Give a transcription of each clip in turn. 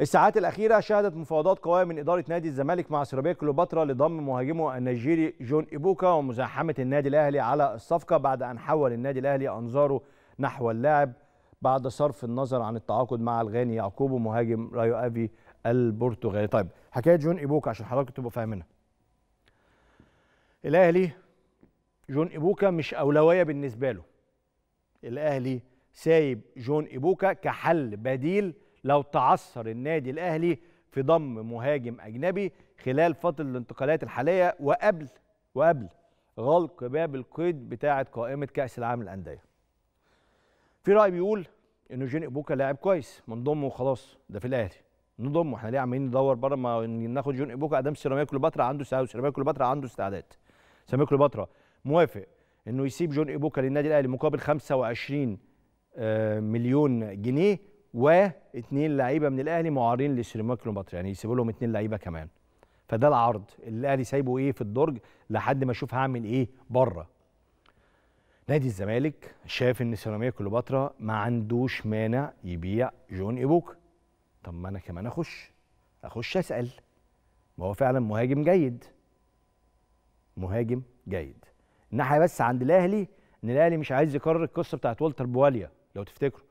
الساعات الأخيرة شهدت مفاوضات قوية من إدارة نادي الزمالك مع سيراميكا كليوباترا لضم مهاجمه النيجيري جون إيبوكا ومزاحمة النادي الأهلي على الصفقة بعد أن حول النادي الأهلي أنظاره نحو اللاعب بعد صرف النظر عن التعاقد مع الغاني يعقوب ومهاجم رايو أفي البرتغالي طيب حكاية جون إيبوكا عشان حضرتك تبقوا فاهمينها الأهلي جون إيبوكا مش أولوية بالنسبة له الأهلي سايب جون إيبوكا كحل بديل لو تعثر النادي الاهلي في ضم مهاجم اجنبي خلال فتره الانتقالات الحاليه وقبل وقبل غلق باب القيد بتاعه قائمه كاس العالم للانديه. في راي بيقول ان جيني ابوكا لاعب كويس منضمه وخلاص ده في الاهلي نضمه احنا ليه عمالين ندور بره ما ناخد جون ابوكا ادام سيراميكا كليوباترا عنده استعداد سيراميكا كليوباترا عنده استعداد سيراميكا كليوباترا موافق انه يسيب جون ابوكا للنادي الاهلي مقابل 25 آه، مليون جنيه واثنين لعيبه من الاهلي معارين لشريمان كليوباترا يعني يسيبوا لهم اثنين لعيبه كمان فده العرض اللي الاهلي سايبه ايه في الدرج لحد ما اشوف هعمل ايه بره نادي الزمالك شاف ان سيراميكا كليوباترا ما عندوش مانع يبيع جون ايبوكا طب ما انا كمان اخش اخش اسال ما هو فعلا مهاجم جيد مهاجم جيد الناحيه بس عند الاهلي ان الاهلي مش عايز يكرر القصه بتاعت والتر بواليا لو تفتكروا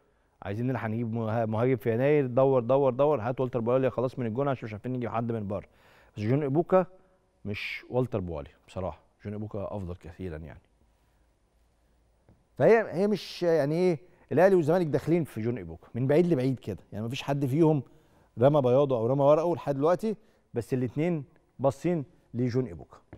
عايزين نلحق نجيب مهاجم في يناير دور دور دور هات والتر بواليا خلاص من الجون عشان مش عارفين نجيب حد من بره بس جون ابوكا مش والتر بواليا بصراحه جون ابوكا افضل كثيرا يعني فهي هي مش يعني ايه الاهلي والزمالك داخلين في جون ابوكا من بعيد لبعيد كده يعني مفيش حد فيهم رمى بياضه او رمى ورقه لحد دلوقتي بس الاثنين باصين لجون ابوكا